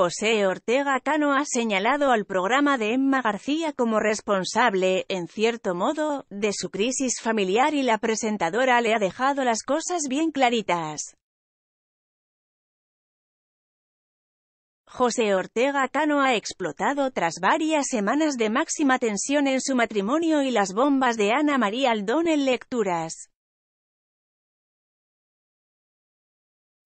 José Ortega Cano ha señalado al programa de Emma García como responsable, en cierto modo, de su crisis familiar y la presentadora le ha dejado las cosas bien claritas. José Ortega Cano ha explotado tras varias semanas de máxima tensión en su matrimonio y las bombas de Ana María Aldón en lecturas.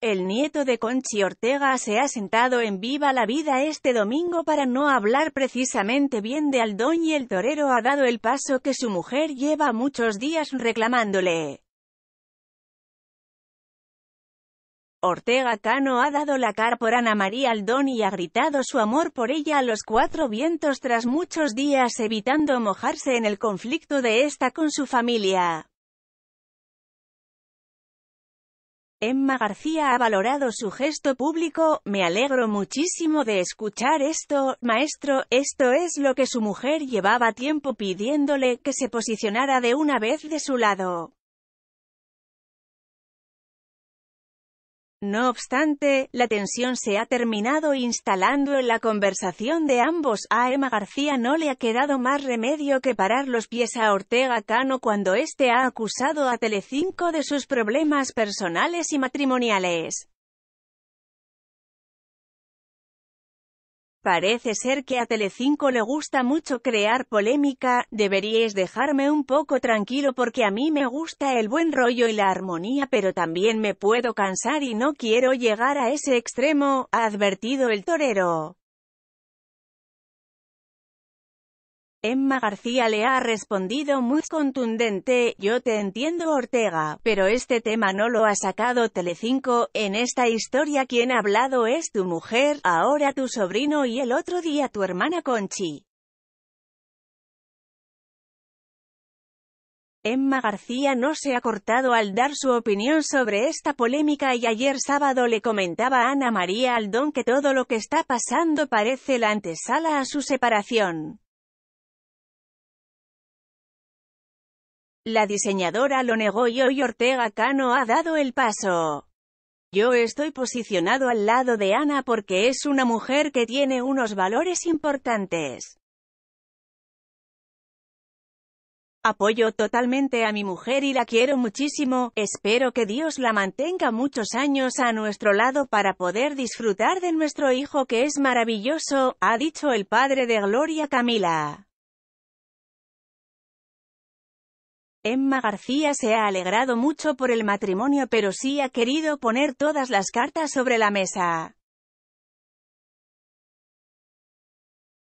El nieto de Conchi Ortega se ha sentado en Viva la Vida este domingo para no hablar precisamente bien de Aldón y el torero ha dado el paso que su mujer lleva muchos días reclamándole. Ortega Cano ha dado la cara por Ana María Aldón y ha gritado su amor por ella a los cuatro vientos tras muchos días evitando mojarse en el conflicto de esta con su familia. Emma García ha valorado su gesto público, me alegro muchísimo de escuchar esto, maestro, esto es lo que su mujer llevaba tiempo pidiéndole que se posicionara de una vez de su lado. No obstante, la tensión se ha terminado instalando en la conversación de ambos. A Emma García no le ha quedado más remedio que parar los pies a Ortega Cano cuando este ha acusado a Telecinco de sus problemas personales y matrimoniales. Parece ser que a Telecinco le gusta mucho crear polémica, deberíais dejarme un poco tranquilo porque a mí me gusta el buen rollo y la armonía pero también me puedo cansar y no quiero llegar a ese extremo, ha advertido el torero. Emma García le ha respondido muy contundente, yo te entiendo Ortega, pero este tema no lo ha sacado Telecinco, en esta historia quien ha hablado es tu mujer, ahora tu sobrino y el otro día tu hermana Conchi. Emma García no se ha cortado al dar su opinión sobre esta polémica y ayer sábado le comentaba a Ana María Aldón que todo lo que está pasando parece la antesala a su separación. La diseñadora lo negó y hoy Ortega Cano ha dado el paso. Yo estoy posicionado al lado de Ana porque es una mujer que tiene unos valores importantes. Apoyo totalmente a mi mujer y la quiero muchísimo, espero que Dios la mantenga muchos años a nuestro lado para poder disfrutar de nuestro hijo que es maravilloso, ha dicho el padre de Gloria Camila. Emma García se ha alegrado mucho por el matrimonio pero sí ha querido poner todas las cartas sobre la mesa.